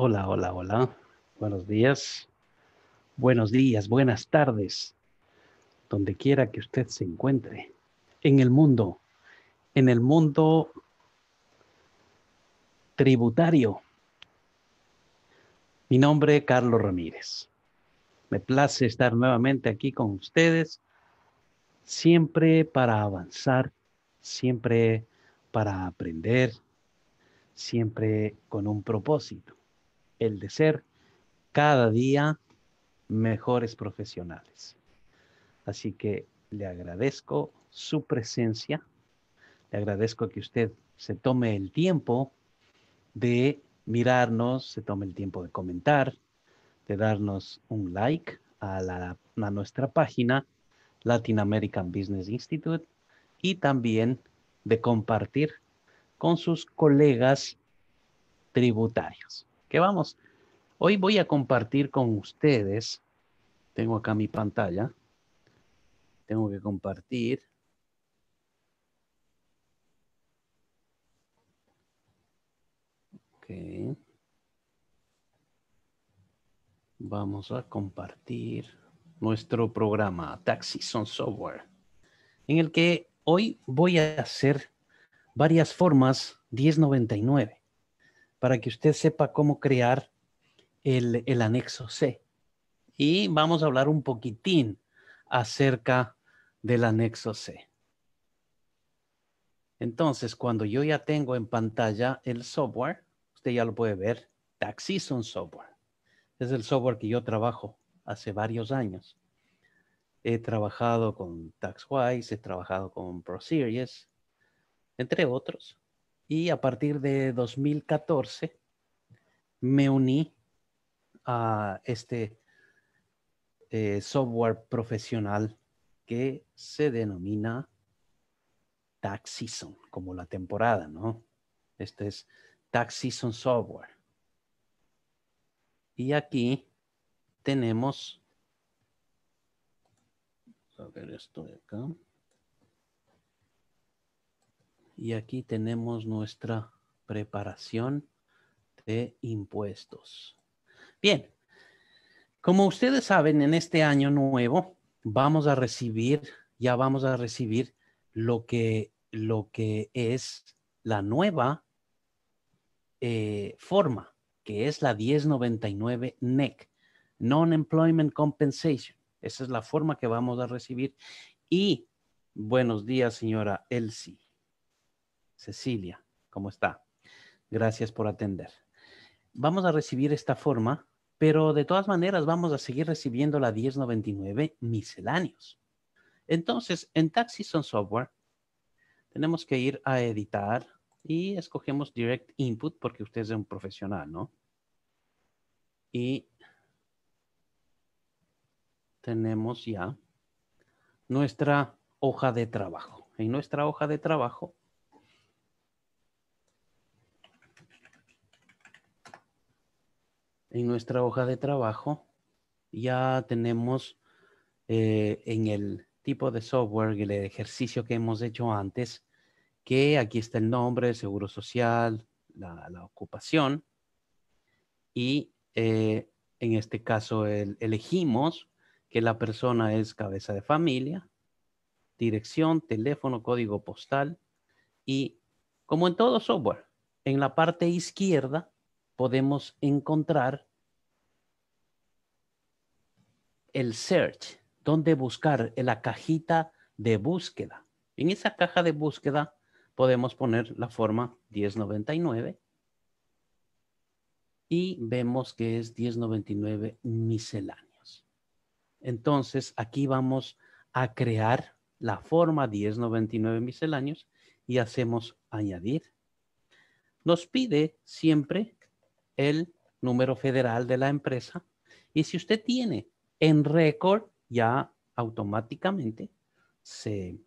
Hola, hola, hola. Buenos días. Buenos días, buenas tardes. Donde quiera que usted se encuentre. En el mundo. En el mundo tributario. Mi nombre es Carlos Ramírez. Me place estar nuevamente aquí con ustedes. Siempre para avanzar. Siempre para aprender. Siempre con un propósito el de ser cada día mejores profesionales. Así que le agradezco su presencia, le agradezco que usted se tome el tiempo de mirarnos, se tome el tiempo de comentar, de darnos un like a, nuestra página Latin American Business Institute y también de compartir con sus colegas tributarios que vamos. Hoy voy a compartir con ustedes, tengo acá mi pantalla, tengo que compartir. Vamos a compartir nuestro programa taxi son Software, en el que hoy voy a hacer varias formas 1099 para que usted sepa cómo crear el, anexo C. Y vamos a hablar un poquitín acerca del anexo C. Entonces, cuando yo ya tengo en pantalla el software, usted ya lo puede ver, Taxison Software. Es el software que yo trabajo hace varios años. He trabajado con TaxWise, he trabajado con ProSeries, entre otros. Y a partir de 2014 me uní a este eh, software profesional que se denomina Tax Season, como la temporada, ¿no? Este es Tax Season Software. Y aquí tenemos, a ver esto de acá. Y aquí tenemos nuestra preparación de impuestos. Bien, como ustedes saben, en este año nuevo vamos a recibir, ya vamos a recibir lo que, lo que es la nueva eh, forma, que es la 1099 NEC, e Non-Employment Compensation. Esa es la forma que vamos a recibir. Y buenos días, señora Elsie. Cecilia, ¿cómo está? Gracias por atender. Vamos a recibir esta forma, pero de todas maneras vamos a seguir recibiendo la 1099 misceláneos. Entonces, en Taxison Software, tenemos que ir a editar y escogemos Direct Input porque usted es un profesional, ¿no? Y tenemos ya nuestra hoja de trabajo. En nuestra hoja de trabajo en nuestra hoja de trabajo ya tenemos eh, en el tipo de software, el ejercicio que hemos hecho antes, que aquí está el nombre, seguro social, la, ocupación. Y eh, en este caso elegimos que la persona es cabeza de familia, dirección, teléfono, código postal y como en todo software, en la parte izquierda podemos encontrar el search, donde buscar en la cajita de búsqueda. En esa caja de búsqueda podemos poner la forma 1099 y vemos que es 1099 misceláneos. Entonces aquí vamos a crear la forma 1099 misceláneos y hacemos añadir. Nos pide siempre el número federal de la empresa. Y si usted tiene en récord, ya automáticamente se,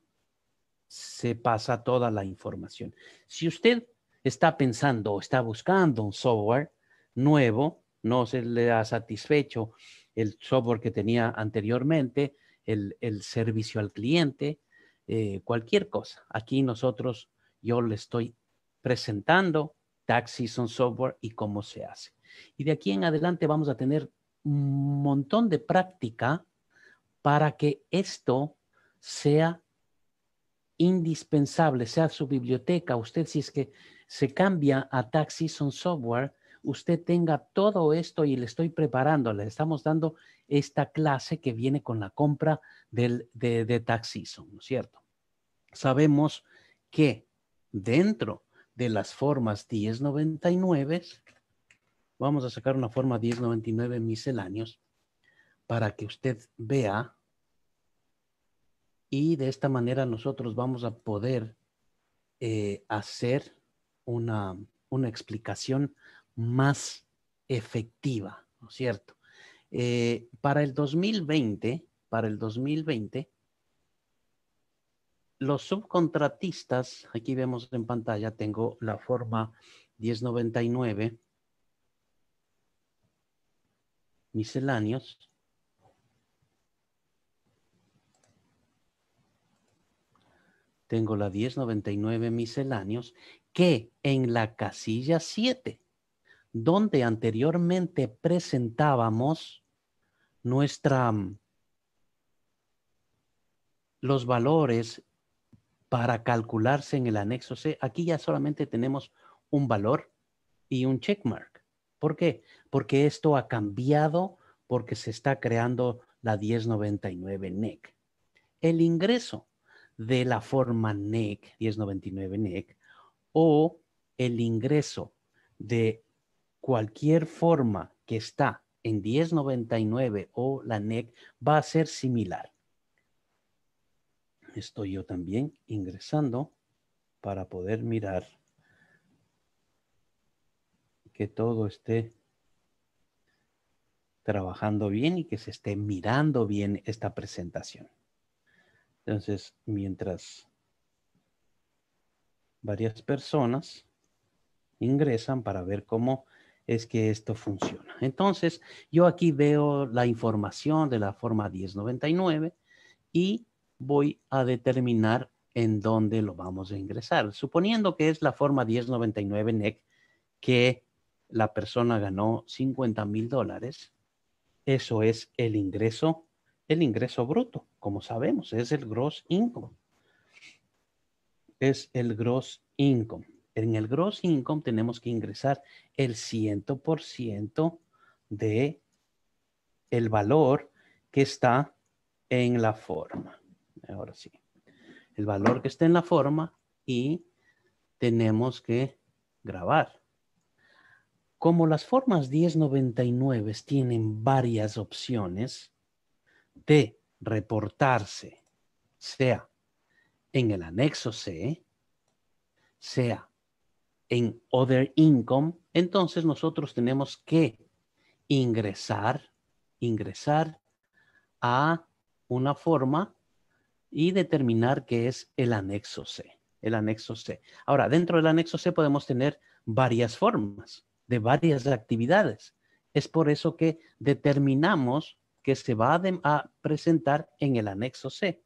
se pasa toda la información. Si usted está pensando o está buscando un software nuevo, no se le ha satisfecho el software que tenía anteriormente, el, servicio al cliente, eh, cualquier cosa. Aquí nosotros, yo le estoy presentando Tax Season Software y cómo se hace. Y de aquí en adelante vamos a tener un montón de práctica para que esto sea indispensable, sea su biblioteca. Usted, si es que se cambia a Tax Season Software, usted tenga todo esto y le estoy preparando, le estamos dando esta clase que viene con la compra de, de Tax Season, ¿no es cierto? Sabemos que dentro de las formas 1099, vamos a sacar una forma 1099 misceláneos para que usted vea y de esta manera nosotros vamos a poder eh, hacer una, una, explicación más efectiva, ¿no es cierto? Eh, para el 2020, para el 2020, los subcontratistas, aquí vemos en pantalla, tengo la forma 1099, misceláneos. Tengo la 1099 misceláneos que en la casilla 7, donde anteriormente presentábamos nuestra mm, los valores para calcularse en el anexo C. Aquí ya solamente tenemos un valor y un checkmark. ¿Por qué? Porque esto ha cambiado porque se está creando la 1099 NEC. E el ingreso de la forma NEC, 1099 NEC, o el ingreso de cualquier forma que está en 1099 o la NEC va a ser similar estoy yo también ingresando para poder mirar que todo esté trabajando bien y que se esté mirando bien esta presentación. Entonces, mientras varias personas ingresan para ver cómo es que esto funciona. Entonces, yo aquí veo la información de la forma 1099 y voy a determinar en dónde lo vamos a ingresar. Suponiendo que es la forma 1099 NEC e que la persona ganó 50 mil dólares, eso es el ingreso, el ingreso bruto, como sabemos, es el gross income. Es el gross income. En el gross income tenemos que ingresar el 100% de el valor que está en la forma ahora sí. El valor que está en la forma y tenemos que grabar. Como las formas 1099 tienen varias opciones de reportarse, sea en el anexo C, sea en Other Income, entonces nosotros tenemos que ingresar, ingresar a una forma y determinar qué es el anexo C. El anexo C. Ahora, dentro del anexo C podemos tener varias formas de varias actividades. Es por eso que determinamos que se va a, presentar en el anexo C.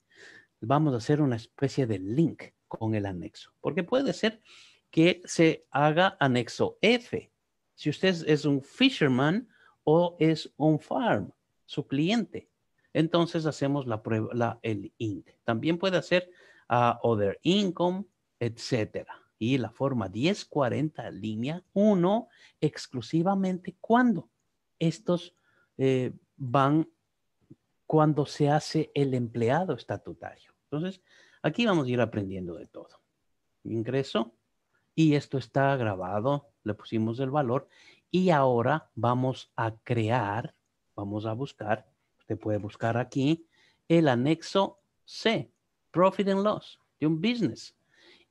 Vamos a hacer una especie de link con el anexo, porque puede ser que se haga anexo F. Si usted es un fisherman o es un farm, su cliente, entonces hacemos la prueba, el int. También puede hacer a ah, other income, etcétera. Y la forma 1040 línea 1 exclusivamente cuando estos eh, van cuando se hace el empleado estatutario. Entonces, aquí vamos a ir aprendiendo de todo. Ingreso y esto está grabado, le pusimos el valor y ahora vamos a crear, vamos a buscar te puede buscar aquí el anexo C, Profit and Loss, de un business.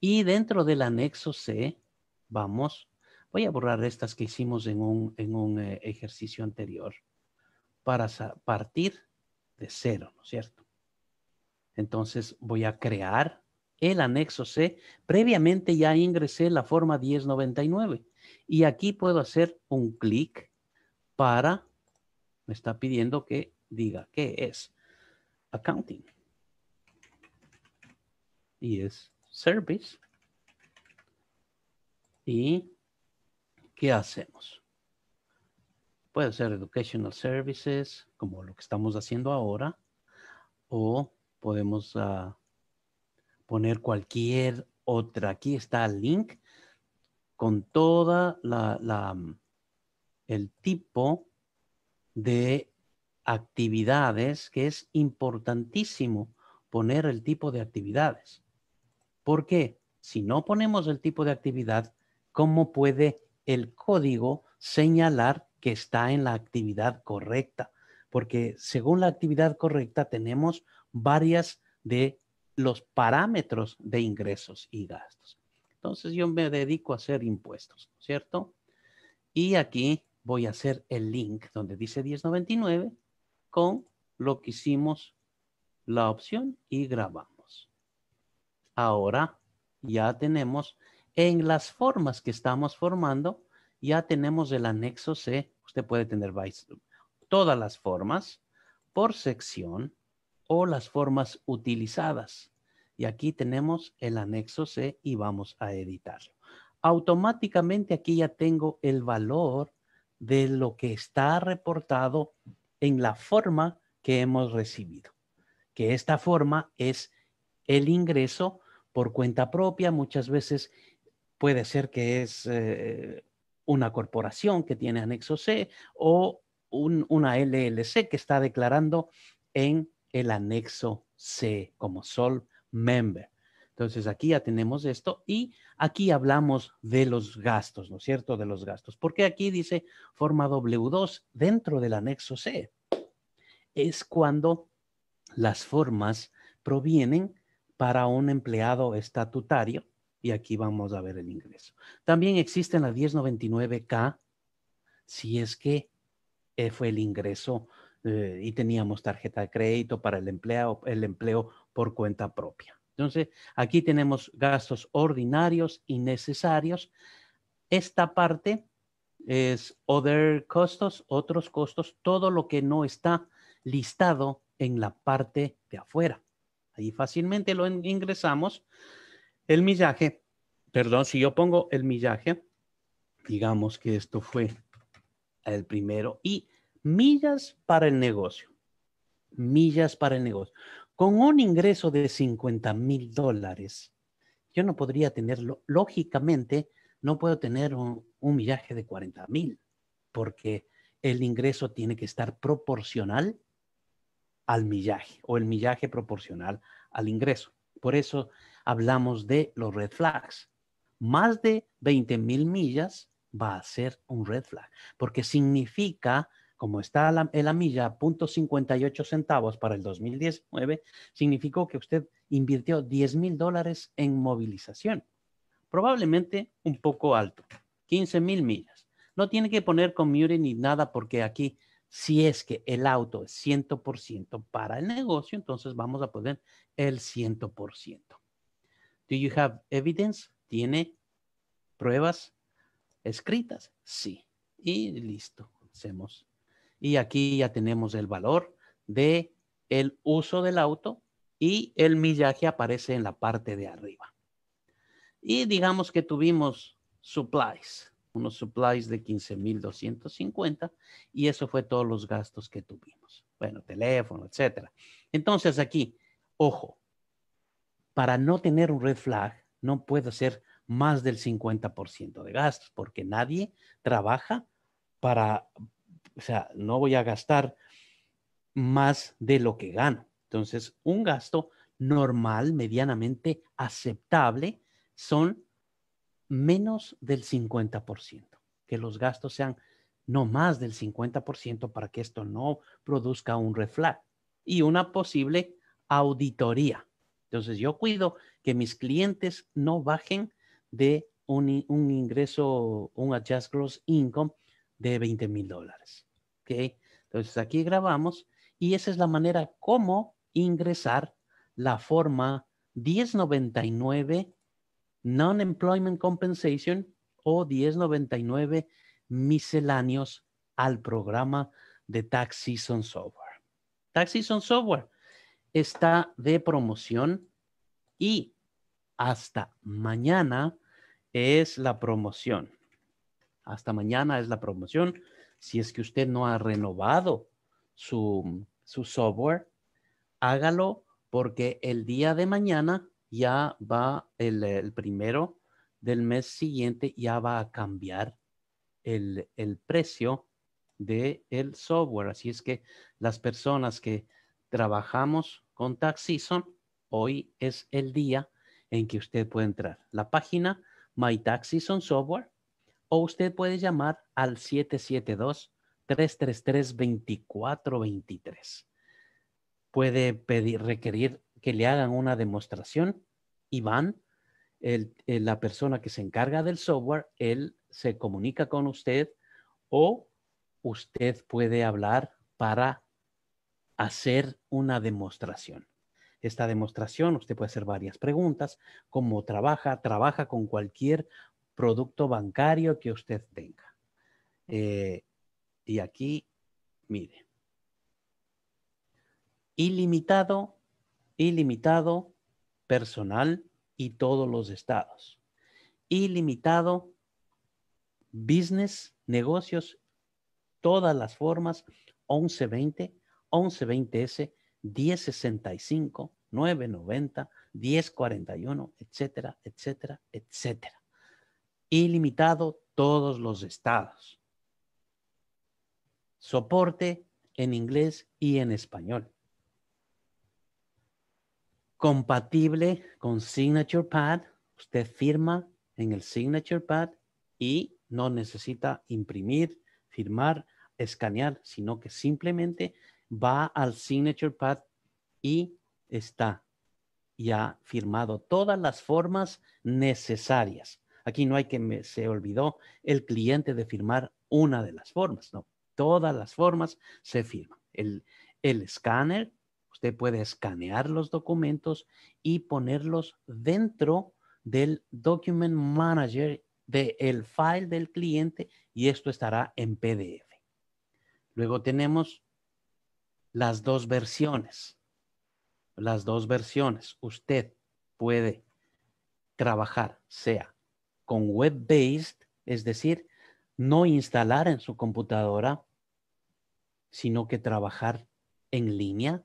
Y dentro del anexo C, vamos, voy a borrar estas que hicimos en un, en un eh, ejercicio anterior para partir de cero, ¿no es cierto? Entonces voy a crear el anexo C. Previamente ya ingresé la forma 1099 y aquí puedo hacer un clic para, me está pidiendo que diga qué es accounting. Y es service. ¿Y qué hacemos? Puede ser educational services, como lo que estamos haciendo ahora, o podemos ah, poner cualquier otra. Aquí está el link con toda la, la el tipo de actividades, que es importantísimo poner el tipo de actividades. Porque si no ponemos el tipo de actividad, ¿cómo puede el código señalar que está en la actividad correcta? Porque según la actividad correcta tenemos varias de los parámetros de ingresos y gastos. Entonces yo me dedico a hacer impuestos, ¿cierto? Y aquí voy a hacer el link donde dice 1099 con lo que hicimos la opción y grabamos. Ahora ya tenemos en las formas que estamos formando, ya tenemos el anexo C. Usted puede tener todas las formas por sección o las formas utilizadas. Y aquí tenemos el anexo C y vamos a editarlo. Automáticamente aquí ya tengo el valor de lo que está reportado en la forma que hemos recibido, que esta forma es el ingreso por cuenta propia, muchas veces puede ser que es eh, una corporación que tiene anexo C o una LLC que está declarando en el anexo C como Sol Member. Entonces aquí ya tenemos esto y aquí hablamos de los gastos, ¿no es cierto? De los gastos. Porque aquí dice forma W2 dentro del anexo C. Es cuando las formas provienen para un empleado estatutario y aquí vamos a ver el ingreso. También existen la 1099K si es que eh, fue el ingreso eh, y teníamos tarjeta de crédito para el el empleo por cuenta propia. Entonces, aquí tenemos gastos ordinarios y necesarios. Esta parte es other costos, otros costos, todo lo que no está listado en la parte de afuera. Ahí fácilmente lo ingresamos. El millaje, perdón, si yo pongo el millaje, digamos que esto fue el primero, y millas para el negocio. Millas para el negocio con un ingreso de 50 mil dólares, yo no podría tenerlo, lógicamente, no puedo tener un, millaje de 40 mil, porque el ingreso tiene que estar proporcional al millaje o el millaje proporcional al ingreso. Por eso hablamos de los red flags. Más de 20 mil millas va a ser un red flag, porque significa como está en la milla 0.58 centavos para el 2019, significó que usted invirtió 10 mil dólares en movilización. Probablemente un poco alto, 15 mil millas. No tiene que poner commute ni nada porque aquí si es que el auto es 100% para el negocio, entonces vamos a poner el 100%. Do you have evidence? ¿Tiene pruebas escritas? Sí. Y listo. Hacemos y aquí ya tenemos el valor de el uso del auto y el millaje aparece en la parte de arriba. Y digamos que tuvimos supplies, unos supplies de 15,250 y eso fue todos los gastos que tuvimos. Bueno, teléfono, etcétera. Entonces aquí, ojo, para no tener un red flag, no puedo ser más del 50% de gastos porque nadie trabaja para, o sea, no voy a gastar más de lo que gano. Entonces, un gasto normal, medianamente aceptable, son menos del 50%. Que los gastos sean no más del 50% para que esto no produzca un reflag y una posible auditoría. Entonces, yo cuido que mis clientes no bajen de un, ingreso, un adjust gross income de 20 mil dólares. ¿okay? Entonces aquí grabamos y esa es la manera como ingresar la forma 1099 Non-Employment Compensation o 1099 misceláneos al programa de Tax Season Software. Tax Season Software está de promoción y hasta mañana es la promoción. Hasta mañana es la promoción. Si es que usted no ha renovado su, software, hágalo porque el día de mañana ya va el, primero del mes siguiente, ya va a cambiar el, precio del el software. Así es que las personas que trabajamos con Taxison hoy es el día en que usted puede entrar. La página My Software o usted puede llamar al 772-333-2423. Puede pedir, requerir que le hagan una demostración y van. Eh, la persona que se encarga del software, él se comunica con usted o usted puede hablar para hacer una demostración. Esta demostración, usted puede hacer varias preguntas, cómo trabaja, trabaja con cualquier producto bancario que usted tenga. Eh, y aquí, mire. Ilimitado, ilimitado, personal y todos los estados. Ilimitado, business, negocios, todas las formas, 1120, 1120S, 1065, 990, 1041, etcétera, etcétera, etcétera ilimitado todos los estados. Soporte en inglés y en español. Compatible con Signature Pad. Usted firma en el Signature Pad y no necesita imprimir, firmar, escanear, sino que simplemente va al Signature Pad y está ya firmado todas las formas necesarias. Aquí no hay que se olvidó el cliente de firmar una de las formas, no. Todas las formas se firman. El, el escáner, usted puede escanear los documentos y ponerlos dentro del Document Manager del el file del cliente y esto estará en PDF. Luego tenemos las dos versiones. Las dos versiones. Usted puede trabajar, sea con web-based, es decir, no instalar en su computadora, sino que trabajar en línea.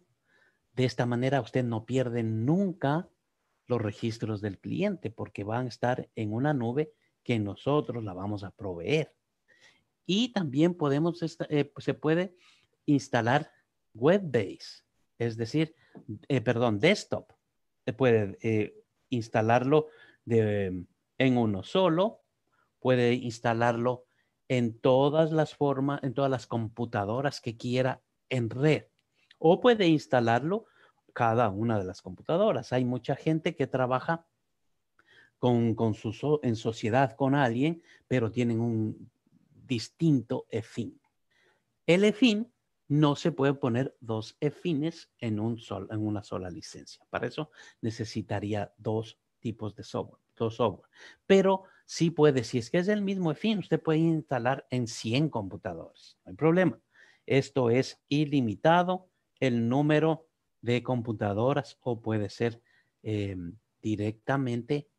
De esta manera usted no pierde nunca los registros del cliente porque van a estar en una nube que nosotros la vamos a proveer. Y también podemos, eh, pues, se puede instalar web-based, es decir, eh, perdón, desktop. Se puede eh, instalarlo de en uno solo, puede instalarlo en todas las formas, en todas las computadoras que quiera en red, o puede instalarlo cada una de las computadoras. Hay mucha gente que trabaja con, en sociedad con alguien, pero tienen un distinto EFIN. El EFIN no se puede poner dos EFINES en, un en una sola licencia. Para eso necesitaría dos tipos de software software. Pero si puede, si es que es el mismo fin, usted puede instalar en 100 computadores, no hay problema. Esto es ilimitado el número de computadoras o puede ser em, directamente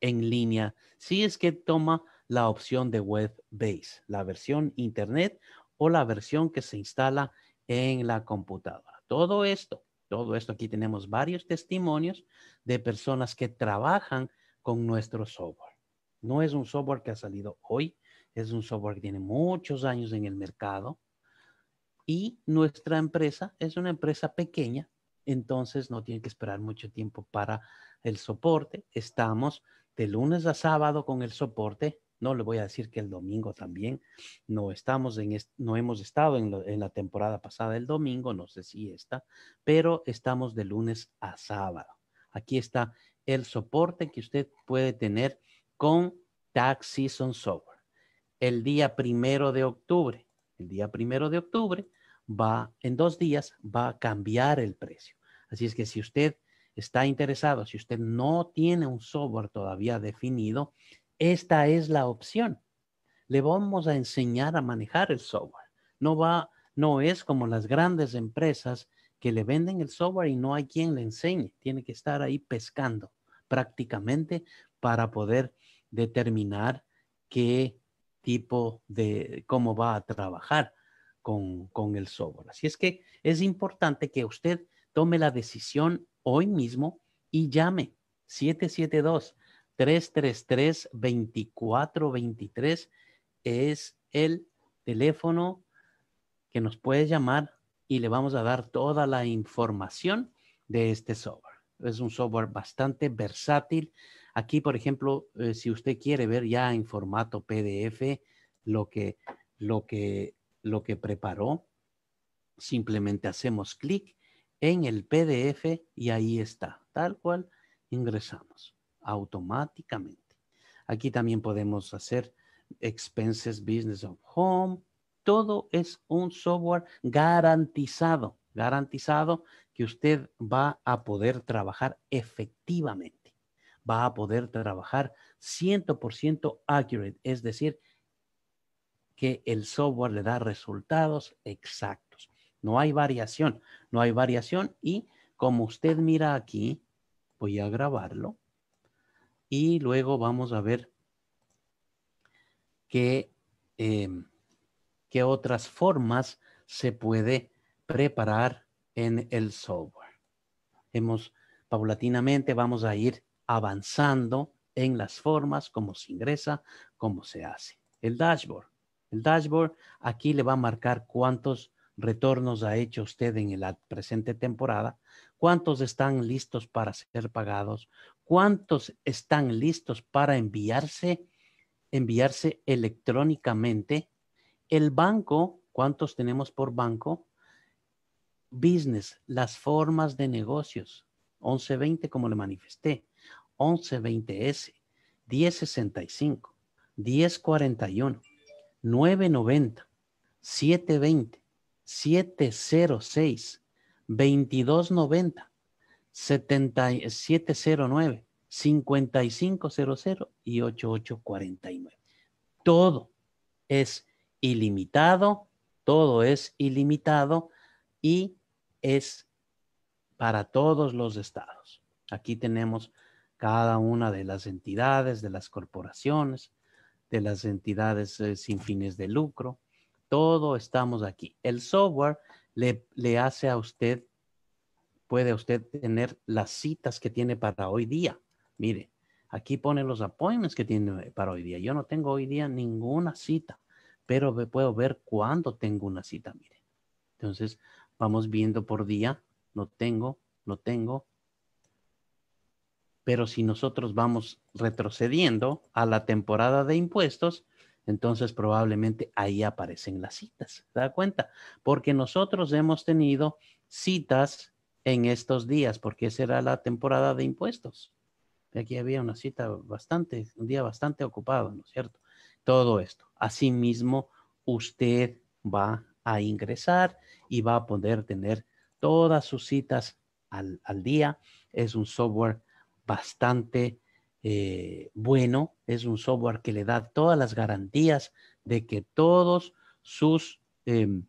en línea si es que toma la opción de web base, la versión internet o la versión que se instala en la computadora. Todo esto todo esto. Aquí tenemos varios testimonios de personas que trabajan con nuestro software. No es un software que ha salido hoy, es un software que tiene muchos años en el mercado y nuestra empresa es una empresa pequeña, entonces no tiene que esperar mucho tiempo para el soporte. Estamos de lunes a sábado con el soporte no le voy a decir que el domingo también. No estamos en, no hemos estado en, la temporada pasada el domingo, no sé si está, pero estamos de lunes a sábado. Aquí está el soporte que usted puede tener con Tax Season Software. El día primero de octubre, el día primero de octubre va, en dos días va a cambiar el precio. Así es que si usted está interesado, si usted no tiene un software todavía definido, esta es la opción. Le vamos a enseñar a manejar el software. No va, no es como las grandes empresas que le venden el software y no hay quien le enseñe. Tiene que estar ahí pescando prácticamente para poder determinar qué tipo de, cómo va a trabajar con, con el software. Así es que es importante que usted tome la decisión hoy mismo y llame 772. 333-2423 es el teléfono que nos puede llamar y le vamos a dar toda la información de este software. Es un software bastante versátil. Aquí, por ejemplo, eh, si usted quiere ver ya en formato PDF lo que, lo que, lo que preparó, simplemente hacemos clic en el PDF y ahí está, tal cual ingresamos automáticamente. Aquí también podemos hacer expenses business of home. Todo es un software garantizado, garantizado que usted va a poder trabajar efectivamente, va a poder trabajar 100% accurate, es decir, que el software le da resultados exactos. No hay variación, no hay variación y como usted mira aquí, voy a grabarlo y luego vamos a ver qué, em, qué otras formas se puede preparar en el software. Hemos paulatinamente vamos a ir avanzando en las formas, cómo se ingresa, cómo se hace. El dashboard. El dashboard aquí le va a marcar cuántos retornos ha hecho usted en la presente temporada, cuántos están listos para ser pagados, cuántos están listos para enviarse, enviarse electrónicamente, el banco, cuántos tenemos por banco, business, las formas de negocios, 1120 como le manifesté, 1120S, 1065, 1041, 990, 720, 706 2290 709 5500 y 8849. Todo es ilimitado, todo es ilimitado y es para todos los estados. Aquí tenemos cada una de las entidades, de las corporaciones, de las entidades eh, sin fines de lucro, todo estamos aquí. El software le, hace a usted, puede usted tener las citas que tiene para hoy día. Mire, aquí pone los appointments que tiene para hoy día. Yo no tengo hoy día ninguna cita, pero puedo ver cuándo tengo una cita, mire. Entonces, vamos viendo por día, no tengo, no tengo. Pero si nosotros vamos retrocediendo a la temporada de impuestos, entonces probablemente ahí aparecen las citas. ¿Se da cuenta? Porque nosotros hemos tenido citas en estos días, porque esa era la temporada de impuestos. Aquí había una cita bastante, un día bastante ocupado, ¿no es cierto? Todo esto. Asimismo, usted va a ingresar y va a poder tener todas sus citas al, al día. Es un software bastante eh, bueno, es un software que le da todas las garantías de que todos sus em,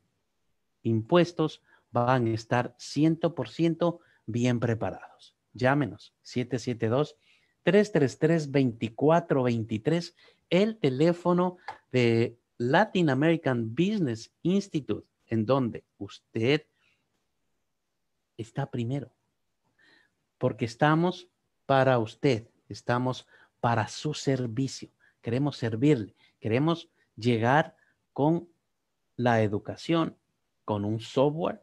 impuestos van a estar 100% bien preparados. Llámenos 772-333-2423, el teléfono de Latin American Business Institute, en donde usted está primero, porque estamos para usted estamos para su servicio, queremos servirle, queremos llegar con la educación, con un software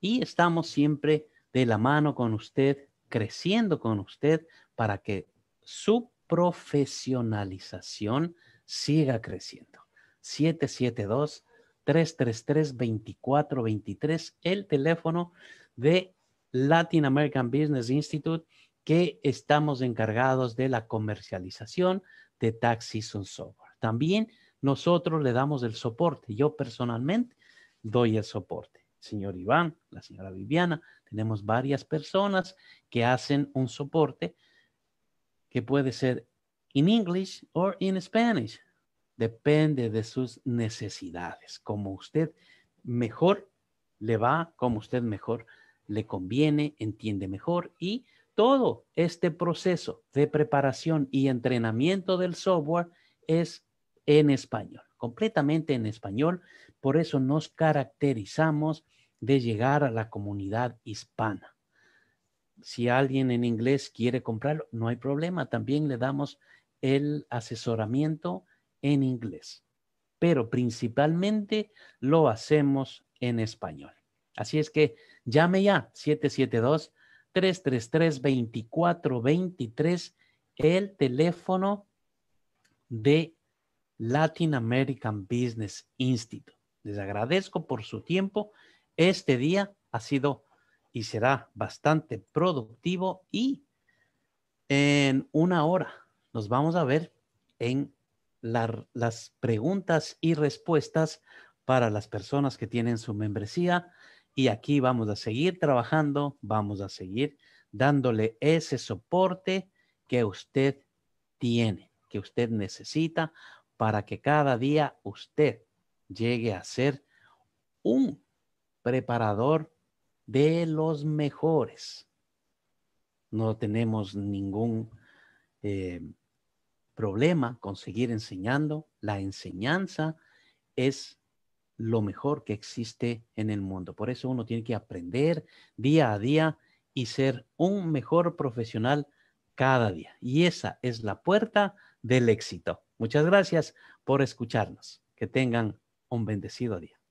y estamos siempre de la mano con usted, creciendo con usted para que su profesionalización siga creciendo. 772-333-2423, el teléfono de Latin American Business Institute que estamos encargados de la comercialización de taxis un Software. También nosotros le damos el soporte. Yo personalmente doy el soporte. Señor Iván, la señora Viviana, tenemos varias personas que hacen un soporte que puede ser en inglés o en Spanish. Depende de sus necesidades. Como usted mejor le va, como usted mejor le conviene, entiende mejor y todo este proceso de preparación y entrenamiento del software es en español, completamente en español. Por eso nos caracterizamos de llegar a la comunidad hispana. Si alguien en inglés quiere comprarlo, no hay problema. También le damos el asesoramiento en inglés. Pero principalmente lo hacemos en español. Así es que llame ya 772 333-2423, el teléfono de Latin American Business Institute. Les agradezco por su tiempo. Este día ha sido y será bastante productivo y en una hora nos vamos a ver en las preguntas y respuestas para las personas que tienen su membresía y aquí vamos a seguir trabajando, vamos a seguir dándole ese soporte que usted tiene, que usted necesita para que cada día usted llegue a ser un preparador de los mejores. No tenemos ningún eh, problema con seguir enseñando. La enseñanza es lo mejor que existe en el mundo. Por eso uno tiene que aprender día a día y ser un mejor profesional cada día. Y esa es la puerta del éxito. Muchas gracias por escucharnos. Que tengan un bendecido día.